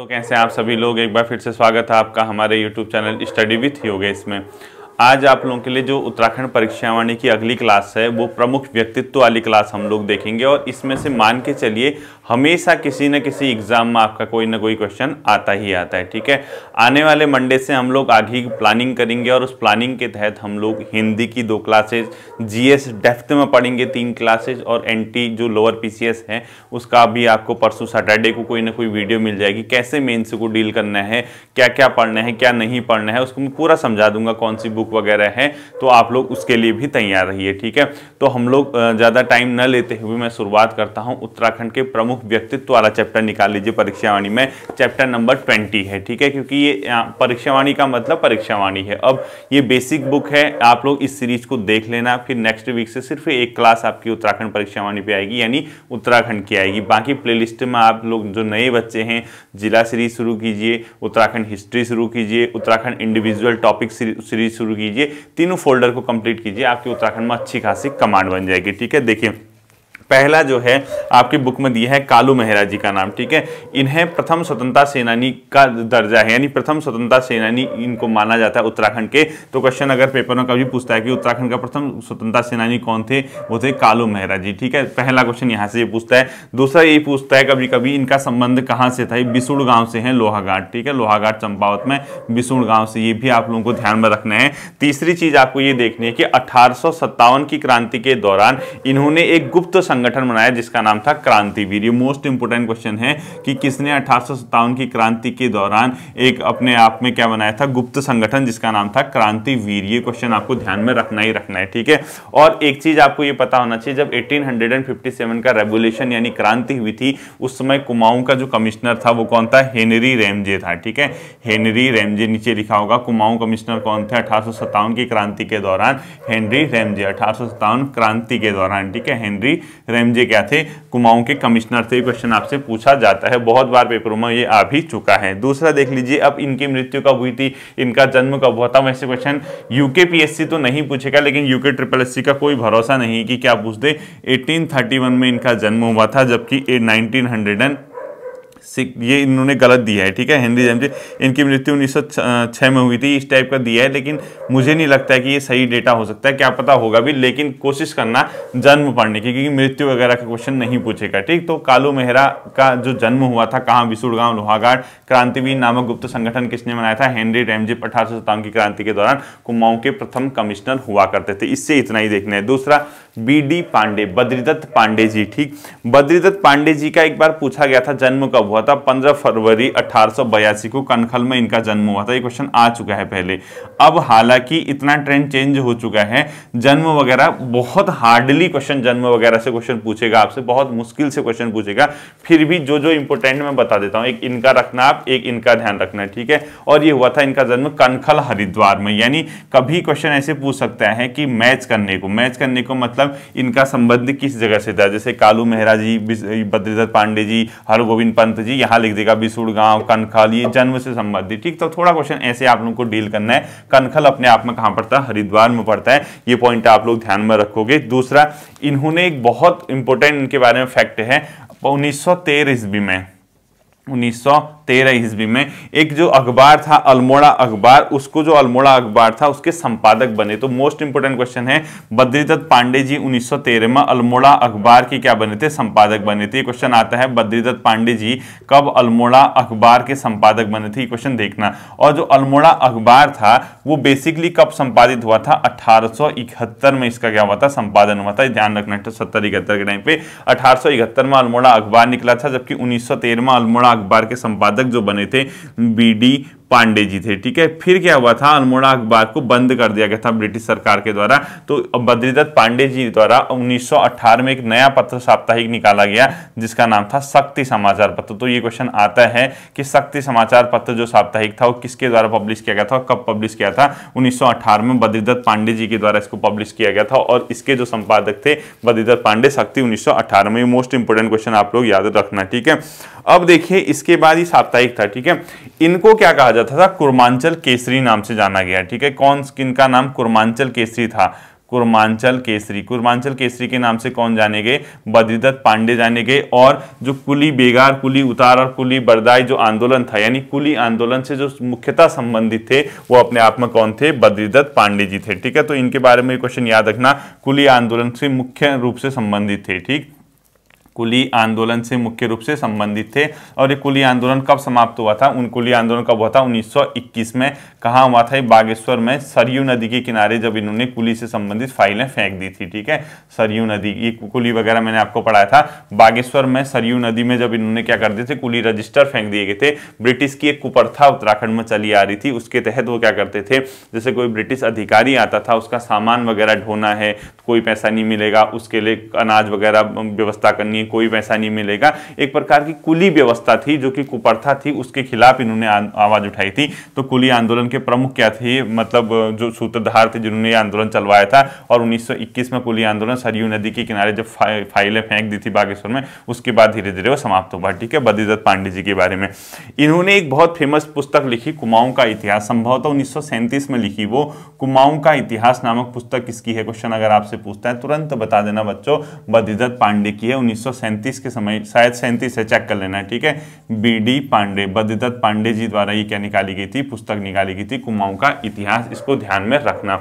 तो कैसे आप सभी लोग एक बार फिर से स्वागत है आपका हमारे YouTube channel study with Yogesh में आज आप लोगों के लिए जो उत्तराखंड परीक्षावाणी की अगली क्लास है वो प्रमुख व्यक्तित्व वाली क्लास हम लोग देखेंगे और इसमें से मान के चलिए हमेशा किसी न किसी एग्जाम में आपका कोई ना कोई क्वेश्चन आता ही आता है ठीक है आने वाले मंडे से हम लोग आगे प्लानिंग करेंगे और उस प्लानिंग के तहत हम लोग हिंदी की दो क्लासेज जी डेफ्थ में पढ़ेंगे तीन क्लासेज और एन जो लोअर पी है उसका भी आपको परसों सैटरडे को कोई ना कोई वीडियो मिल जाएगी कैसे मेन्स को डील करना है क्या क्या पढ़ना है क्या नहीं पढ़ना है उसको मैं पूरा समझा दूंगा कौन सी बुक बुक वगैरह है तो आप लोग उसके लिए भी तैयार रहिए ठीक है तो हम लोग ज़्यादा टाइम न लेते हुए मैं शुरुआत करता हूँ उत्तराखंड के प्रमुख व्यक्तित्व वाला चैप्टर निकाल लीजिए परीक्षावाणी में चैप्टर नंबर ट्वेंटी है ठीक है क्योंकि ये परीक्षावाणी का मतलब परीक्षावाणी है अब ये बेसिक बुक है आप लोग इस सीरीज को देख लेना फिर नेक्स्ट वीक से सिर्फ एक क्लास आपकी उत्तराखंड परीक्षावाणी पर आएगी यानी उत्तराखंड की आएगी बाकी प्लेलिस्ट में आप लोग जो नए बच्चे हैं जिला सीरीज शुरू कीजिए उत्तराखंड हिस्ट्री शुरू कीजिए उत्तराखंड इंडिविजुअल टॉपिक सीरीज शुरू कीजिए तीनों फोल्डर को कंप्लीट कीजिए आपके उत्तराखंड में अच्छी खासी कमांड बन जाएगी ठीक है देखिए पहला जो है आपकी बुक में दिया है कालू मेहरा जी का नाम ठीक है इन्हें प्रथम स्वतंत्रता सेनानी का दर्जा है यानी प्रथम स्वतंत्रता सेनानी इनको माना जाता है उत्तराखंड के तो क्वेश्चन अगर पेपर में कभी पूछता है कि उत्तराखंड का प्रथम स्वतंत्रता सेनानी कौन थे वो थे कालू मेहरा जी ठीक है पहला क्वेश्चन यहाँ से ये पूछता है दूसरा ये पूछता है कभी कभी इनका संबंध कहाँ से था बिसुण गाँव से है लोहाघाट ठीक है लोहाघाट चंपावत में बिसुण गाँव से ये भी आप लोगों को ध्यान में रखना है तीसरी चीज आपको ये देखनी है कि अठारह की क्रांति के दौरान इन्होंने एक गुप्त संगठन बनाया जिसका नाम था क्रांतिवीर ये मोस्ट इंपोर्टेंट क्वेश्चन है कि किसने अठारह की क्रांति के दौरान एक अपने आप में क्या बनाया था गुप्त संगठन जिसका नाम था क्रांतिवीर ये क्वेश्चन आपको ध्यान में रखना ही रखना है ठीक है और एक चीज आपको ये पता होना चाहिए जब एटीन का रेवोल्यूशन यानी क्रांति हुई थी उस समय कुमाऊं का जो कमिश्नर था वो कौन था हेनरी रेमजे था ठीक है हेनरी रेमजे नीचे लिखा होगा कुमाऊं कमिश्नर कौन थे अठारह की क्रांति के दौरान हेनरी रेमजे अठारह क्रांति के दौरान ठीक है हेनरी रेमजे क्या थे कुमाऊं के कमिश्नर थे क्वेश्चन आपसे पूछा जाता है बहुत बार पेपरों में ये आ भी चुका है दूसरा देख लीजिए अब इनकी मृत्यु कब हुई थी इनका जन्म कब हुआ था वैसे क्वेश्चन यूके पीएससी तो नहीं पूछेगा लेकिन यूके ट्रिपल एससी का कोई भरोसा नहीं कि क्या पूछ दे एटीन में इनका जन्म हुआ था जबकि नाइनटीन ये इन्होंने गलत दिया है ठीक है हेनरी जेम्स इनकी मृत्यु उन्नीस सौ में हुई थी इस टाइप का दिया है लेकिन मुझे नहीं लगता है कि ये सही डेटा हो सकता है क्या पता होगा भी लेकिन कोशिश करना जन्म पढ़ने की क्योंकि मृत्यु वगैरह का क्वेश्चन नहीं पूछेगा ठीक तो कालू मेहरा का जो जन्म हुआ था कहाँ विसुड़गांव लोहाघाट क्रांतिवीर नामक गुप्त संगठन किसने बनाया था हेनरी रेमजी अठारह की क्रांति के दौरान कुमाऊं के प्रथम कमिश्नर हुआ करते थे इससे इतना ही देखना है दूसरा बी डी पांडे बद्रीदत्त पांडे जी ठीक बद्रीदत्त पांडे जी का एक बार पूछा गया था जन्म कब हुआ था 15 फरवरी अठारह को कनखल में इनका जन्म हुआ था ये क्वेश्चन आ चुका है पहले अब हालांकि इतना ट्रेंड चेंज हो चुका है जन्म वगैरह बहुत हार्डली क्वेश्चन जन्म वगैरह से क्वेश्चन पूछेगा आपसे बहुत मुश्किल से क्वेश्चन पूछेगा फिर भी जो जो इंपोर्टेंट मैं बता देता हूँ एक इनका रखना आप एक इनका ध्यान रखना ठीक है और ये हुआ था इनका जन्म कनखल हरिद्वार में यानी कभी क्वेश्चन ऐसे पूछ सकता है कि मैच करने को मैच करने को मतलब मतलब इनका संबंध किस जगह से था जैसे कालू मेहरा जी बद्रीधर पांडे जी हरगोविंद पंत जी यहाँ लिख देगा बिसुड़ गांव कनखल ये जन्म से संबंधित ठीक तो थोड़ा क्वेश्चन ऐसे आप लोगों को डील करना है कनखल अपने आप में कहाँ पड़ता है हरिद्वार में पड़ता है ये पॉइंट आप लोग ध्यान में रखोगे दूसरा इन्होंने एक बहुत इंपॉर्टेंट इनके बारे में फैक्ट है उन्नीस सौ ईस्वी में तेरह ईस्वी में एक जो अखबार था अल्मोड़ा अखबार उसको जो अल्मोड़ा अखबार था उसके संपादक बने तो मोस्ट इंपोर्टेंट क्वेश्चन है बद्रीदत्त पांडे जी 1913 में अल्मोड़ा अखबार के क्या बने थे संपादक बने थे क्वेश्चन आता है बद्रीदत्त पांडे जी कब अल्मोड़ा अखबार के संपादक बने थे क्वेश्चन देखना और जो अल्मोड़ा अखबार था वो बेसिकली कब संपादित हुआ था अठारह में इसका क्या हुआ था संपादन हुआ था ध्यान रखना तो सत्तर इकहत्तर के टाइम पे अठारह में अल्मोड़ा अखबार निकला था जबकि तेरह में अल्मोड़ा अखबार के संपादक संपादक जो बने थे बी डी पांडे जी थे ठीक है फिर क्या हुआ था अल्मोड़ा अखबार को बंद कर दिया गया था ब्रिटिश सरकार के द्वारा तो बद्रीदत्त पांडे जी द्वारा 1918 में एक नया पत्र साप्ताहिक निकाला गया जिसका नाम था शक्ति समाचार पत्र तो ये क्वेश्चन आता है कि शक्ति समाचार पत्र जो साप्ताहिक था वो किसके द्वारा पब्लिश किया गया था और कब पब्लिश किया था उन्नीस में बद्रीदत्त पांडे जी के द्वारा इसको पब्लिश किया गया था और इसके जो संपादक थे बद्रीदत्त पांडे शक्ति उन्नीस में मोस्ट इंपोर्टेंट क्वेश्चन आप लोग याद रखना ठीक है अब देखिए इसके बाद ही साप्ताहिक था ठीक है इनको क्या कहा जाता था कुर्मांचल केसरी नाम से जाना गया ठीक है कौन किन का नाम कुर्मांचल केसरी था कुर्मांचल केसरी कुर्मांचल केसरी के नाम से कौन जाने गए बद्रीदत्त पांडे जाने गए और जो कुली बेगार कुली उतार और कुली बरदाई जो आंदोलन था यानी कुली आंदोलन से जो मुख्यतः संबंधित थे वो अपने आप में कौन थे बद्रीदत्त पांडे जी थे ठीक है तो इनके बारे में क्वेश्चन याद रखना कुली आंदोलन से मुख्य रूप से संबंधित थे ठीक कुली आंदोलन से मुख्य रूप से संबंधित थे और ये कुली आंदोलन कब समाप्त हुआ था उन कुली आंदोलन कब हुआ था 1921 में कहा हुआ था बागेश्वर में सरयू नदी के किनारे जब इन्होंने कुली से संबंधित फाइलें फेंक दी थी ठीक है सरयू नदी ये कुली वगैरह मैंने आपको पढ़ाया था बागेश्वर में सरयू नदी में जब इन्होंने क्या कर दिए थे कुली रजिस्टर फेंक दिए गए थे ब्रिटिश की एक कुपरथा उत्तराखंड में चली आ रही थी उसके तहत वो क्या करते थे जैसे कोई ब्रिटिश अधिकारी आता था उसका सामान वगैरह ढोना है कोई पैसा नहीं मिलेगा उसके लिए अनाज वगैरह व्यवस्था करनी है कोई पैसा नहीं मिलेगा एक प्रकार की कुली व्यवस्था थी जो कि कुपरथा थी उसके खिलाफ इन्होंने आवाज उठाई थी तो कुली आंदोलन के प्रमुख क्या थे मतलब जो सूत्रधार थे जिन्होंने ये आंदोलन चलवाया था और 1921 में कुली आंदोलन सरयू नदी के किनारे जब फा, फाइलें फेंक दी थी बागेश्वर में उसके बाद धीरे धीरे वो समाप्त हुआ ठीक है बद्रीदत्त पांडे जी के बारे में इन्होंने एक बहुत फेमस पुस्तक लिखी कुमाऊं का इतिहास संभवतः उन्नीस में लिखी वो कुमाऊं का इतिहास नामक पुस्तक किसकी है क्वेश्चन अगर आपसे पूछता है तुरंत बता देना बच्चों बद्रीदत्त पांडे की है उन्नीस के समय शायद सैंतीस है चेक कर लेना ठीक है बी पांडे बद्रीदत्त पांडे जी द्वारा ये क्या निकाली गई थी पुस्तक निकाली गई नीति कुमाऊं का इतिहास इसको ध्यान में रखना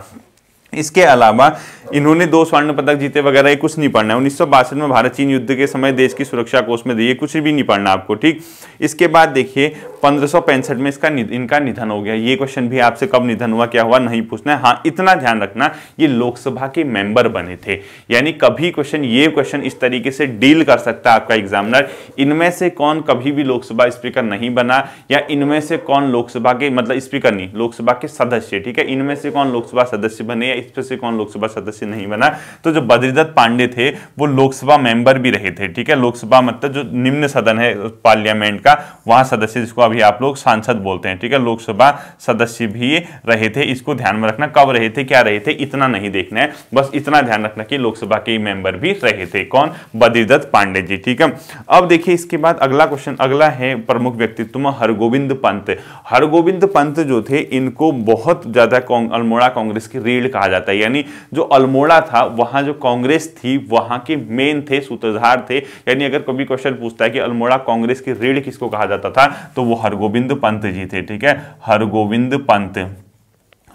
इसके अलावा इन्होंने दो स्वर्ण पदक जीते वगैरह ये कुछ नहीं पढ़ना है उन्नीस में भारत चीन युद्ध के समय देश की सुरक्षा कोष में दिए कुछ भी नहीं पढ़ना आपको ठीक इसके बाद देखिए पंद्रह में इसका इनका निधन हो गया ये क्वेश्चन भी आपसे कब निधन हुआ क्या हुआ नहीं पूछना है हाँ इतना ध्यान रखना ये लोकसभा के मेंबर बने थे यानी कभी क्वेश्चन ये क्वेश्चन इस तरीके से डील कर सकता है आपका एग्जामिनर इनमें से कौन कभी भी लोकसभा स्पीकर नहीं बना या इनमें से कौन लोकसभा के मतलब स्पीकर नहीं लोकसभा के सदस्य ठीक है इनमें से कौन लोकसभा सदस्य बने या इसमें कौन लोकसभा सदस्य नहीं बना तो जो बद्रीदत्त पांडे थे वो लोकसभा मेंबर भी रहे थे ठीक है लोकसभा मतलब जो निम्न सदन है पार्लियामेंट का वहां सदस्य जिसको अभी आप लोग सांसद बोलते हैं ठीक है लोकसभा सदस्य भी रहे थे इसको ध्यान में रखना कब रहे थे क्या रहे थे इतना नहीं देखना है बस इतना ध्यान रखना कि लोकसभा के मेंबर भी रहे थे कौन बद्रीदत्त पांडे जी ठीक है अब देखिए इसके बाद अगला क्वेश्चन अगला है प्रमुख व्यक्तित्व में हरगोविंद पंत हरगोविंद पंत जो थे इनको बहुत ज्यादा अल्मोड़ा कांग्रेस की रीढ़ कहा जाता है यानी जो अल्मोड़ा था वहां जो कांग्रेस थी वहां के मेन थे सूत्रधार थे यानी अगर कभी क्वेश्चन पूछता है कि अल्मोड़ा कांग्रेस की रीढ़ किसको कहा जाता था तो वो हरगोविंद पंत जी थे ठीक है हरगोविंद पंत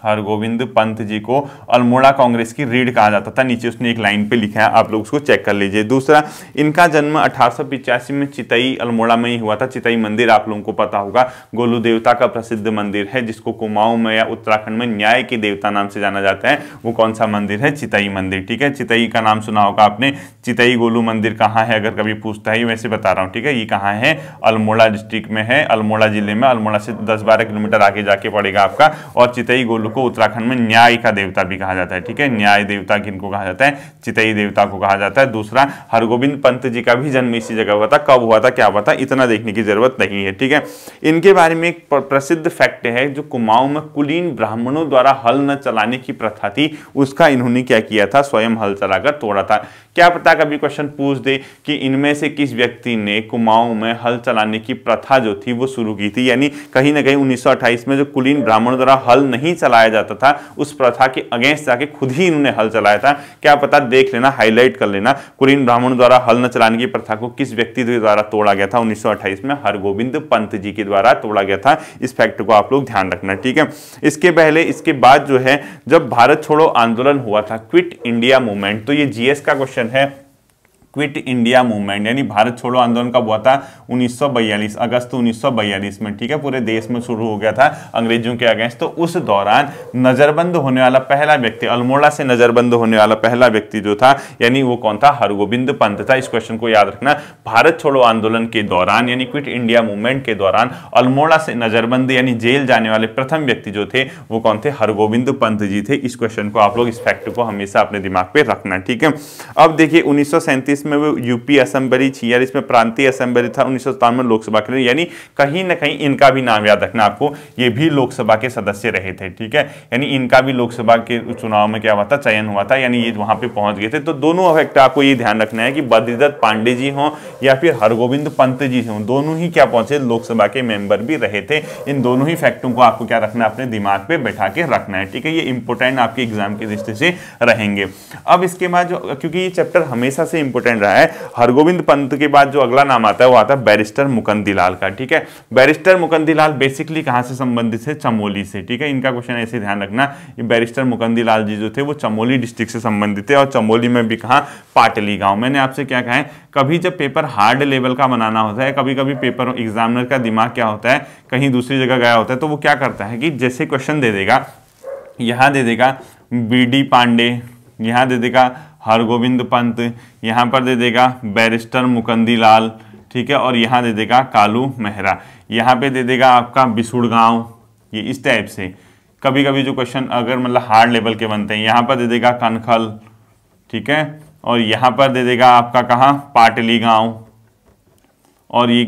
हरगोविंद पंत जी को अल्मोड़ा कांग्रेस की रीढ़ कहा जाता था नीचे उसने एक लाइन पे लिखा है आप लोग उसको चेक कर लीजिए दूसरा इनका जन्म अठारह में चितई अल्मोड़ा में ही हुआ था चितई मंदिर आप लोगों को पता होगा गोलू देवता का प्रसिद्ध मंदिर है जिसको कुमाऊं में या उत्तराखंड में न्याय के देवता नाम से जाना जाता है वो कौन सा मंदिर है चितई मंदिर ठीक है चितई का नाम सुना होगा आपने चितई गोलू मंदिर कहाँ है अगर कभी पूछता है वैसे बता रहा हूँ ठीक है ये कहाँ है अल्मोड़ा डिस्ट्रिक्ट में है अल्मोड़ा जिले में अल्मोड़ा से दस बारह किलोमीटर आगे जाके पड़ेगा आपका और चितई गोलू को उत्तराखंड में न्याय का देवता भी कहा जाता है ठीक है न्याय देवता किनको कहा जाता है चितई देवता को कहा जाता है दूसरा हरगोविंद पंत जी का भी जन्म इसी जगह हुआ था कब हुआ था क्या हुआ था इतना देखने की जरूरत नहीं है ठीक है इनके बारे में एक प्रसिद्ध फैक्ट है जो कुमाऊं में कुलीन ब्राह्मणों द्वारा हल न चलाने की प्रथा थी उसका इन्होंने क्या किया था स्वयं हल चलाकर तोड़ा था क्या पता कभी क्वेश्चन पूछ दे कि इनमें से किस व्यक्ति ने कुमाऊं में हल चलाने की प्रथा जो थी वो शुरू की थी यानी कहीं ना कहीं 1928 में जो कुलीन ब्राह्मणों द्वारा हल नहीं चलाया जाता था उस प्रथा के अगेंस्ट जाके खुद ही इन्होंने हल चलाया था क्या पता देख लेना हाईलाइट कर लेना कुलीन ब्राह्मण द्वारा हल न चलाने की प्रथा को किस व्यक्ति द्वारा तोड़ा गया था उन्नीस में हरगोविंद पंत जी के द्वारा तोड़ा गया था इस फैक्ट को आप लोग ध्यान रखना ठीक है इसके पहले इसके बाद जो है जब भारत छोड़ो आंदोलन हुआ था क्विट इंडिया मूवमेंट तो ये जीएस का question can have quit India movement यानी भारत छोड़ो आंदोलन कब हुआ था 1942 अगस्त 1942 में ठीक है पूरे देश में शुरू हो गया था अंग्रेजों के अगेंस्ट तो उस दौरान नज़रबंद होने वाला पहला व्यक्ति अल्मोड़ा से नज़रबंद होने वाला पहला व्यक्ति जो था यानी वो कौन था हरगोबिंद पंत था इस क्वेश्चन को याद रखना भारत छोड़ो आंदोलन के दौरान यानी क्विट इंडिया मूवमेंट के दौरान अल्मोड़ा से नज़रबंद यानी जेल जाने वाले प्रथम व्यक्ति जो थे वो कौन थे हरगोविंद पंत जी थे इस क्वेश्चन को आप लोग इस फैक्ट को हमेशा अपने दिमाग पर रखना ठीक है अब देखिए उन्नीस में वो यूपी असेंबली छियालीस में प्रांतीय असेंबली था उन्नीस में लोकसभा के लिए यानी कहीं ना कहीं इनका भी नाम याद रखना आपको ये भी लोकसभा के सदस्य रहे थे ठीक है यानी इनका भी लोकसभा के चुनाव में क्या हुआ था चयन हुआ था यानी ये वहां पर पहुंच गए थे तो दोनों फैक्ट आपको ये ध्यान रखना है कि बद्रीदत्त पांडे जी हों या फिर हरगोविंद पंत जी हों दोनों ही क्या पहुंचे लोकसभा के मेंबर भी रहे थे इन दोनों ही फैक्टों को आपको क्या रखना है अपने दिमाग पे बैठा के रखना है ठीक है ये इंपॉर्टेंट आपके एग्जाम के दृष्टि से रहेंगे अब इसके बाद जो क्योंकि ये चैप्टर हमेशा से इंपॉर्टेंट इंपॉर्टेंट रहा है हरगोविंद पंत के बाद जो अगला नाम आता है वो आता है बैरिस्टर मुकंदी का ठीक है बैरिस्टर मुकंदी बेसिकली कहाँ से संबंधित है चमोली से ठीक है इनका क्वेश्चन ऐसे ध्यान रखना बैरिस्टर मुकंदी जी जो थे वो चमोली डिस्ट्रिक्ट से संबंधित थे और चमोली में भी कहाँ पाटली गांव मैंने आपसे क्या कहा है कभी जब पेपर हार्ड लेवल का बनाना होता है कभी कभी पेपर एग्जामिनर का दिमाग क्या होता है कहीं दूसरी जगह गया होता है तो वो क्या करता है कि जैसे क्वेश्चन दे देगा यहां दे देगा बी डी पांडे यहां दे देगा हरगोविंद पंत यहाँ पर दे देगा बैरिस्टर मुकंदी लाल ठीक है और यहाँ दे देगा कालू मेहरा यहाँ पे दे देगा आपका बिसुड़ गाँव ये इस टाइप से कभी कभी जो क्वेश्चन अगर मतलब हार्ड लेवल के बनते हैं यहाँ पर दे देगा कनखल ठीक है और यहाँ पर दे देगा आपका कहाँ पाटली गाँव और ये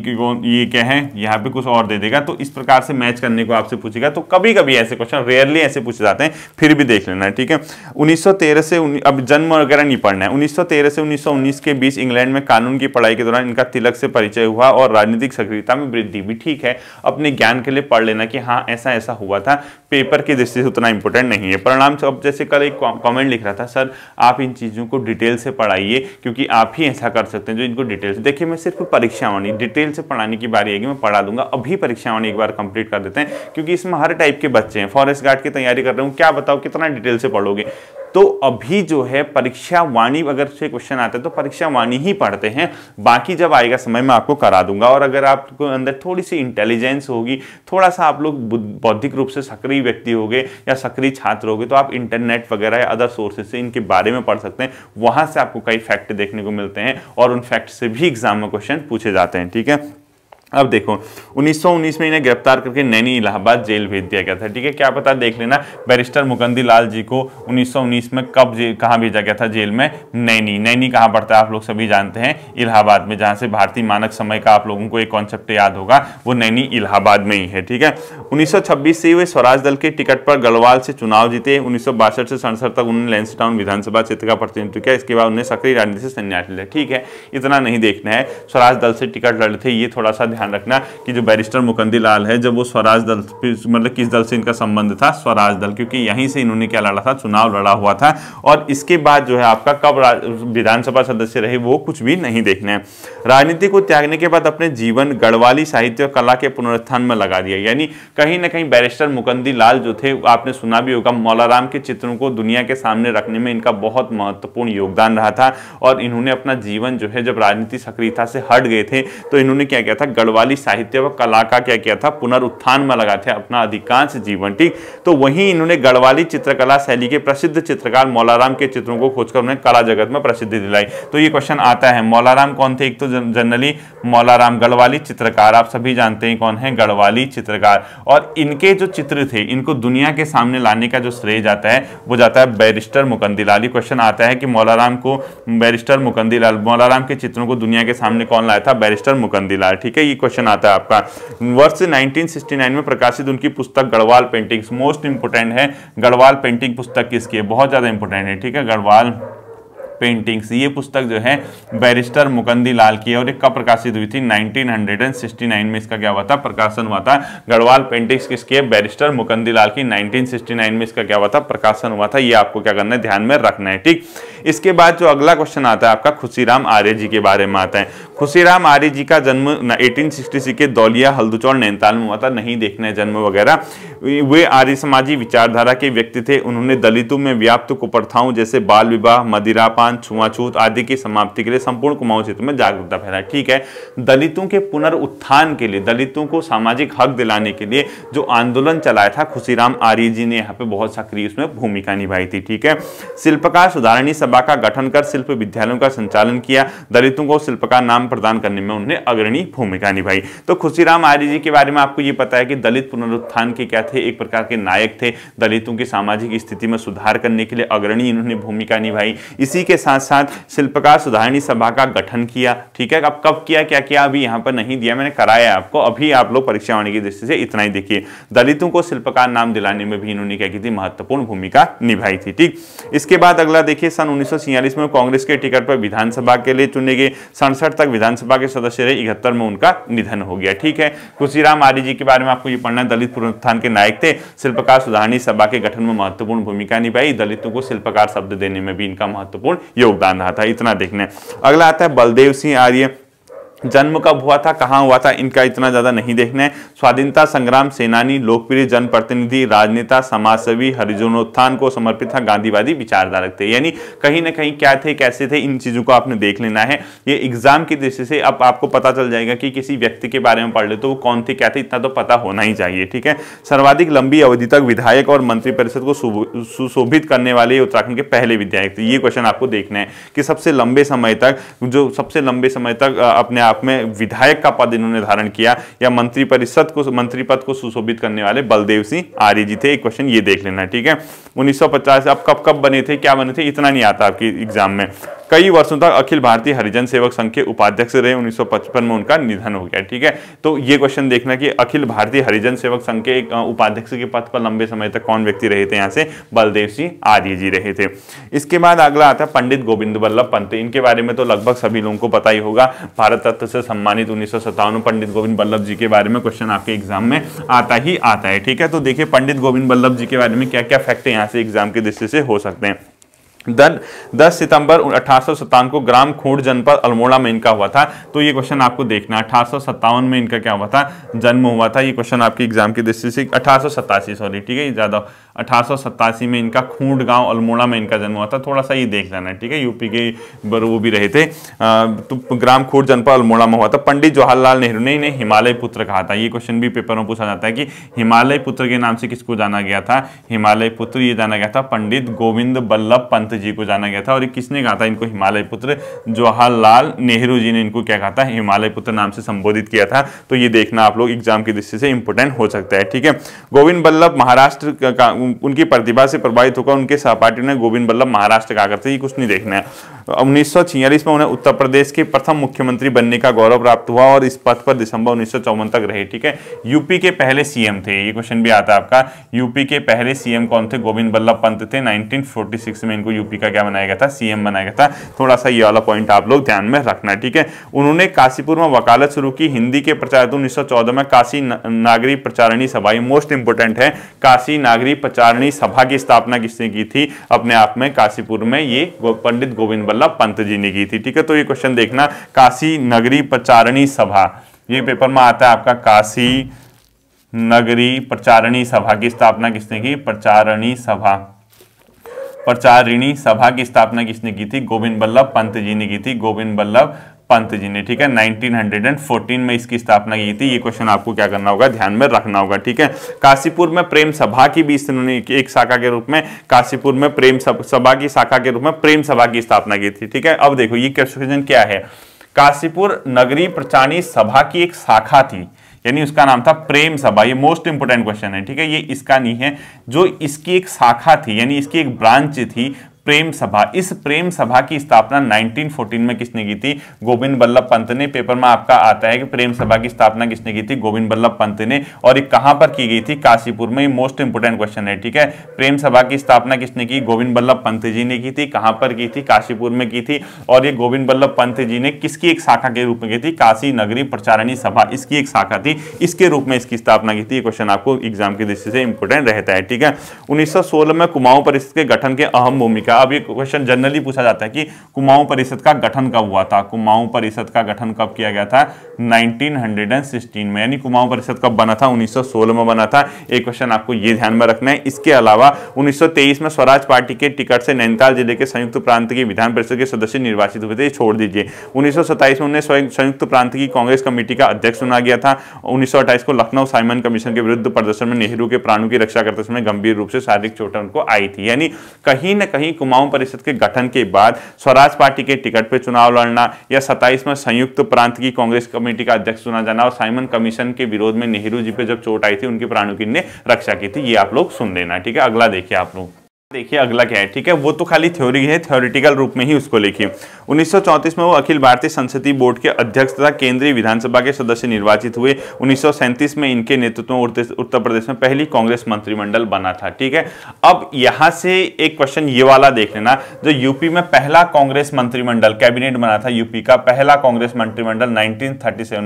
ये क्या है यहाँ पे कुछ और दे देगा तो इस प्रकार से मैच करने को आपसे पूछेगा तो कभी कभी ऐसे क्वेश्चन रेयरली ऐसे पूछे जाते हैं फिर भी देख लेना है ठीक है 1913 से अब जन्म वगैरह नहीं पढ़ना है 1913 से 1919 के बीच इंग्लैंड में कानून की पढ़ाई के दौरान इनका तिलक से परिचय हुआ और राजनीतिक सक्रियता में वृद्धि भी ठीक है अपने ज्ञान के लिए पढ़ लेना कि हाँ ऐसा ऐसा हुआ था पेपर की दृष्टि से उतना इंपॉर्टेंट नहीं है परिणाम अब जैसे कल एक कॉमेंट लिख रहा था सर आप इन चीज़ों को डिटेल से पढ़ाइए क्योंकि आप ही ऐसा कर सकते हैं जो इनको डिटेल से देखिए मैं सिर्फ परीक्षा होनी डिटेल से पढ़ाने की बारी आएगी मैं पढ़ा दूंगा अभी परीक्षा एक बार कंप्लीट कर देते हैं क्योंकि इसमें हर टाइप के बच्चे हैं फॉरेस्ट गार्ड की तैयारी कर रहे हूँ क्या बताओ कितना डिटेल से पढ़ोगे तो अभी जो है परीक्षा वाणी अगर से क्वेश्चन आता है तो परीक्षा वाणी ही पढ़ते हैं बाकी जब आएगा समय मैं आपको करा दूंगा और अगर आपको अंदर थोड़ी सी इंटेलिजेंस होगी थोड़ा सा आप लोग बौद्धिक रूप से सक्रिय व्यक्ति होगे या सक्रिय छात्र होगे तो आप इंटरनेट वगैरह या अदर सोर्सेज से इनके बारे में पढ़ सकते हैं वहाँ से आपको कई फैक्ट देखने को मिलते हैं और उन फैक्ट से भी एग्जाम में क्वेश्चन पूछे जाते हैं हैं ठीक है अब देखो 1919 में इन्हें गिरफ्तार करके नैनी इलाहाबाद जेल भेज दिया गया था ठीक है क्या पता देख लेना बैरिस्टर मुकंदी लाल जी को 1919 में कब कहाँ भेजा गया था जेल में नैनी नैनी कहाँ पड़ता है आप लोग सभी जानते हैं इलाहाबाद में जहाँ से भारतीय मानक समय का आप लोगों को एक कॉन्सेप्ट याद होगा वो नैनी इलाहाबाद में ही है ठीक है उन्नीस से वे स्वराज दल के टिकट पर गढ़वाल से चुनाव जीते उन्नीस से सड़सठ तक उन्होंने लेंसटाउन विधानसभा क्षेत्र का प्रतिनिधित्व किया इसके बाद उन्हें सक्रिय राजनीति से संन्यास लिया ठीक है इतना नहीं देखना है स्वराज दल से टिकट लड़े थे ये थोड़ा सा ध्यान रखना कि जो बैरिस्टर मुकंदी लाल है जब वो स्वराज दल मतलब किस दल से इनका संबंध था स्वराज दल क्योंकि यहीं से इन्होंने क्या लड़ा था चुनाव लड़ा हुआ था और इसके बाद जो है आपका कब विधानसभा सदस्य रहे वो कुछ भी नहीं देखना है राजनीति को त्यागने के बाद अपने जीवन गढ़वाली साहित्य और कला के पुनरुत्थान में लगा दिया यानी कहीं ना कहीं बैरिस्टर मुकंदी लाल जो थे आपने सुना भी होगा मौलाराम के चित्रों को दुनिया के सामने रखने में इनका बहुत महत्वपूर्ण योगदान रहा था और इन्होंने अपना जीवन जो है जब राजनीति सक्रियता से हट गए थे तो इन्होंने क्या किया था गढ़ गढ़वाली साहित्य व कला का क्या किया था पुनरुत्थान में लगा थे अपना अधिकांश जीवन ठीक तो वहीं इन्होंने गढ़वाली चित्रकला शैली के प्रसिद्ध चित्रकार मौलाराम के चित्रों को खोजकर उन्हें कला जगत में प्रसिद्धि दिलाई तो ये क्वेश्चन आता है मौलाराम कौन थे एक तो जनरली मौलाराम गढ़वाली चित्रकार आप सभी जानते हैं कौन है गढ़वाली चित्रकार और इनके जो चित्र थे इनको दुनिया के सामने लाने का जो श्रेय जाता है वो जाता है बैरिस्टर मुकंदीलाल ये क्वेश्चन आता है कि मौलाराम को बैरिस्टर मुकंदीलाल मौलाराम के चित्रों को दुनिया के सामने कौन लाया था बैरिस्टर मुकंदीलाल ठीक है ये क्वेश्चन आता है आपका वर्ष 1969 में प्रकाशित उनकी पुस्तक गढ़वाल पेंटिंग्स मोस्ट इंपोर्टेंट है गढ़वाल पेंटिंग पुस्तक किसकी है बहुत ज़्यादा इंपोर्टेंट है ठीक है गढ़वाल पेंटिंग्स ये पुस्तक जो है बैरिस्टर मुकंदी लाल की है और एक कब प्रकाशित हुई थी 1969 में इसका क्या हुआ था प्रकाशन हुआ था गढ़वाल पेंटिंग्स किसके बैरिस्टर मुकंदी लाल की 1969 में इसका क्या हुआ था प्रकाशन हुआ था ये आपको क्या करना है ध्यान में रखना है ठीक इसके बाद जो अगला क्वेश्चन आता है आपका खुशीराम आर्य जी के बारे में आता है खुशीराम आर्य जी का जन्म सी के दौलिया हल्दुचौड़ नैनताल में हुआ था नहीं देखना है जन्म वगैरह वे आर्य समाजी विचारधारा के व्यक्ति थे उन्होंने दलितों में व्याप्त कुप्रथाओं जैसे बाल विवाह मदिरापान छुआछूत आदि की समाप्ति के लिए संपूर्ण कुमाऊं क्षेत्र में जागरूकता फैलाई ठीक है दलितों के पुनरुत्थान के लिए दलितों को सामाजिक हक दिलाने के लिए जो आंदोलन चलाया था खुशीराम आर्य जी ने यहाँ पे बहुत सक्रिय उसमें भूमिका निभाई थी ठीक है शिल्पकार सुधारणी सब सभा का गठन कर शिल्प विद्यालयों का संचालन किया दलितों को शिल्प का नाम प्रदान करने में उन्होंने अग्रणी भूमिका निभाई तो खुशीराम आर्य जी के बारे में आपको ये पता है कि दलित पुनरुत्थान के क्या थे एक प्रकार के नायक थे दलितों की सामाजिक स्थिति में सुधार करने के लिए अग्रणी इन्होंने भूमिका निभाई इसी के साथ साथ शिल्पकार सुधारणी सभा का गठन किया ठीक है अब कब किया क्या किया अभी यहाँ पर नहीं दिया मैंने कराया आपको अभी आप लोग परीक्षा होने की दृष्टि से इतना ही देखिए दलितों को शिल्पकार नाम दिलाने में भी इन्होंने क्या की थी महत्वपूर्ण भूमिका निभाई थी ठीक इसके बाद अगला देखिए सन उन्नीस में कांग्रेस के टिकट पर विधानसभा के लिए चुने गए सड़सठ तक विधानसभा के सदस्य रहे इकहत्तर में उनका निधन हो गया ठीक है खुशीराम आर्य जी के बारे में आपको ये पढ़ना दलित पुनरुत्थान के नायक थे शिल्पकार सुधारणी सभा के गठन में महत्वपूर्ण भूमिका निभाई दलितों को शिल्पकार शब्द देने में भी इनका महत्वपूर्ण योगदान रहा था इतना देखने अगला आता है बलदेव सिंह आर्य जन्म कब हुआ था कहाँ हुआ था इनका इतना ज़्यादा नहीं देखना है स्वाधीनता संग्राम सेनानी लोकप्रिय जनप्रतिनिधि राजनेता समाजसेवी हरिजनोत्थान को समर्पित था गांधीवादी विचारधारक थे यानी कहीं ना कहीं क्या थे कैसे थे इन चीज़ों को आपने देख लेना है ये एग्जाम की दृष्टि से अब आपको पता चल जाएगा कि किसी व्यक्ति के बारे में पढ़ ले तो वो कौन थे क्या थे इतना तो पता होना ही चाहिए ठीक है सर्वाधिक लंबी अवधि तक विधायक और मंत्रिपरिषद को सुशोभित करने वाले उत्तराखंड के पहले विधायक थे ये क्वेश्चन आपको देखना है कि सबसे लंबे समय तक जो सबसे लंबे समय तक अपने आप आप में विधायक का पद इन्होंने धारण किया या मंत्री परिषद को मंत्री पद को सुशोभित करने वाले बलदेव सिंह आर्य जी थे एक क्वेश्चन ये देख लेना ठीक है 1950 आप कब कब बने थे क्या बने थे इतना नहीं आता आपकी एग्जाम में कई वर्षों तक अखिल भारतीय हरिजन सेवक संघ के उपाध्यक्ष रहे 1955 में उनका निधन हो गया ठीक है तो ये क्वेश्चन देखना कि अखिल भारतीय हरिजन सेवक संघ के एक उपाध्यक्ष के पद पर लंबे समय तक कौन व्यक्ति रहे थे यहाँ से बलदेव सिंह आर्य जी रहे थे इसके बाद अगला आता है पंडित गोविंद वल्लभ पंत इनके बारे में तो लगभग सभी लोगों को पता ही होगा भारत रत्न से सम्मानित उन्नीस पंडित गोविंद वल्लभ जी के बारे में क्वेश्चन आपके एग्जाम में आता ही आता है ठीक है तो देखिए पंडित गोविंद वल्लभ जी के बारे में क्या क्या फैक्ट यहाँ से एग्जाम के दृष्टि से हो सकते हैं दन 10 सितंबर अठारह को ग्राम खूंट जनपद अल्मोड़ा में इनका हुआ था तो ये क्वेश्चन आपको देखना अठारह में इनका क्या हुआ था जन्म हुआ था ये क्वेश्चन आपकी एग्जाम की दृष्टि से अठारह सॉरी ठीक है ये ज़्यादा अठारह में इनका खूंड गांव अल्मोड़ा में इनका जन्म हुआ था थोड़ा सा ये देख लेना है ठीक है यूपी के बर वो भी रहे थे तो ग्राम खूट जनपद अल्मोड़ा में हुआ था पंडित जवाहरलाल नेहरू ने इन्हें हिमालय पुत्र कहा था ये क्वेश्चन भी पेपर में पूछा जाता है कि हिमालय पुत्र के नाम से किसको जाना गया था हिमालय पुत्र ये जाना गया था पंडित गोविंद बल्लभ पंत जी को जाना गया था और किसने कहा था इनको हिमालय पुत्र जवाहरलाल नेहरू जी ने इनको क्या कहा था हिमालय पुत्र नाम से संबोधित किया था तो ये देखना आप लोग एग्जाम की दृष्टि से इंपोर्टेंट हो सकता है ठीक है गोविंद बल्लभ महाराष्ट्र का उनकी प्रतिभा से प्रभावित होकर उनके सहपाठियों ने गोविंद बल्लभ महाराष्ट्र का करते ये कुछ नहीं देखना है उन्नीस में उन्हें उत्तर प्रदेश के प्रथम मुख्यमंत्री बनने का गौरव प्राप्त हुआ और इस पद पर दिसंबर उन्नीस तक रहे ठीक है यूपी के पहले सीएम थे ये क्वेश्चन भी आता है आपका यूपी के पहले सीएम कौन थे गोविंद बल्लभ पंत थे 1946 में इनको यूपी का क्या बनाया गया था सीएम बनाया गया था थोड़ा सा ये वाला पॉइंट आप लोग ध्यान में रखना ठीक है उन्होंने काशीपुर में वकालत शुरू की हिंदी के प्रचार तो उन्नीस में काशी नागरी प्रचारणी सभा मोस्ट इंपोर्टेंट है काशी नागरी प्रचारणी सभा की स्थापना किसने की थी अपने आप में काशीपुर में ये पंडित गोविंद वल्लभ पंत जी ने की थी ठीक है तो ये क्वेश्चन देखना काशी नगरी प्रचारणी सभा ये पेपर में आता है आपका काशी नगरी प्रचारणी सभा की स्थापना किसने की प्रचारणी सभा प्रचारिणी सभा की स्थापना किसने की थी गोविंद बल्लभ पंत जी ने की थी गोविंद बल्लभ पंत जी ने ठीक है 1914 में इसकी स्थापना की थी ये क्वेश्चन आपको क्या करना होगा ध्यान में रखना होगा ठीक है काशीपुर में प्रेम सभा की भी एक शाखा के रूप में काशीपुर में प्रेम सभा की शाखा के रूप में प्रेम सभा की स्थापना की थी ठीक है अब देखो ये क्वेश्चन क्या है काशीपुर नगरी प्रचानी सभा की एक शाखा थी यानी उसका नाम था प्रेम सभा ये मोस्ट इंपोर्टेंट क्वेश्चन है ठीक है ये इसका नहीं है जो इसकी एक शाखा थी यानी इसकी एक ब्रांच थी प्रेम सभा इस प्रेम सभा की स्थापना 1914 में किसने की थी गोविंद बल्लभ पंत ने पेपर में आपका आता है कि प्रेम सभा की स्थापना किसने की थी गोविंद बल्लभ पंत ने और ये कहां पर की गई थी काशीपुर में मोस्ट इंपोर्टेंट क्वेश्चन है ठीक है प्रेम सभा की स्थापना किसने की गोविंद बल्लभ पंत जी ने की थी कहां पर की थी काशीपुर में की थी और ये गोविंद बल्लभ पंत जी ने किसकी एक शाखा के रूप में की थी काशी नगरी प्रचारणी सभा इसकी एक शाखा थी इसके रूप में इसकी स्थापना की थी क्वेश्चन आपको एग्जाम की दृष्टि से इंपोर्टेंट रहता है ठीक है उन्नीस में कुमाऊं परिषद के गठन के अहम भूमिका का अब ये क्वेश्चन जनरली पूछा जाता है कि कुमाऊं परिषद का गठन कब हुआ था कुमाऊं परिषद का गठन कब किया गया था 1916 में यानी कुमाऊं परिषद कब बना था 1916 में बना था एक क्वेश्चन आपको ये ध्यान में रखना है इसके अलावा 1923 में स्वराज पार्टी के टिकट से नैनीताल जिले के संयुक्त प्रांत की विधान परिषद के सदस्य निर्वाचित हुए थे छोड़ दीजिए उन्नीस में उन्हें संयुक्त प्रांत की कांग्रेस कमेटी का अध्यक्ष चुना गया था उन्नीस को लखनऊ साइमन कमीशन के विरुद्ध प्रदर्शन में नेहरू के प्राणों की रक्षा करते समय गंभीर रूप से शारीरिक चोट उनको आई थी यानी कहीं ना कहीं कुमाऊं परिषद के गठन के बाद स्वराज पार्टी के टिकट पर चुनाव लड़ना या सत्ताईसवें संयुक्त प्रांत की कांग्रेस कमेटी का अध्यक्ष चुना जाना और साइमन कमीशन के विरोध में नेहरू जी पे जब चोट आई थी उनकी प्राणों की ने रक्षा की थी ये आप लोग सुन लेना ठीक है अगला देखिए आप लोग देखिए अगला क्या है ठीक है वो तो खाली थ्योरी है थ्योरिटिकल रूप में ही उसको लिखी 1934 में वो अखिल भारतीय संसदीय बोर्ड के अध्यक्ष तथा केंद्रीय विधानसभा के सदस्य निर्वाचित हुए उन्नीस में इनके नेतृत्व में उत्तर प्रदेश में पहली कांग्रेस मंत्रिमंडल बना था ठीक है अब यहां से एक क्वेश्चन ये वाला देख लेना जो यूपी में पहला कांग्रेस मंत्रिमंडल कैबिनेट बना था यूपी का पहला कांग्रेस मंत्रिमंडल नाइनटीन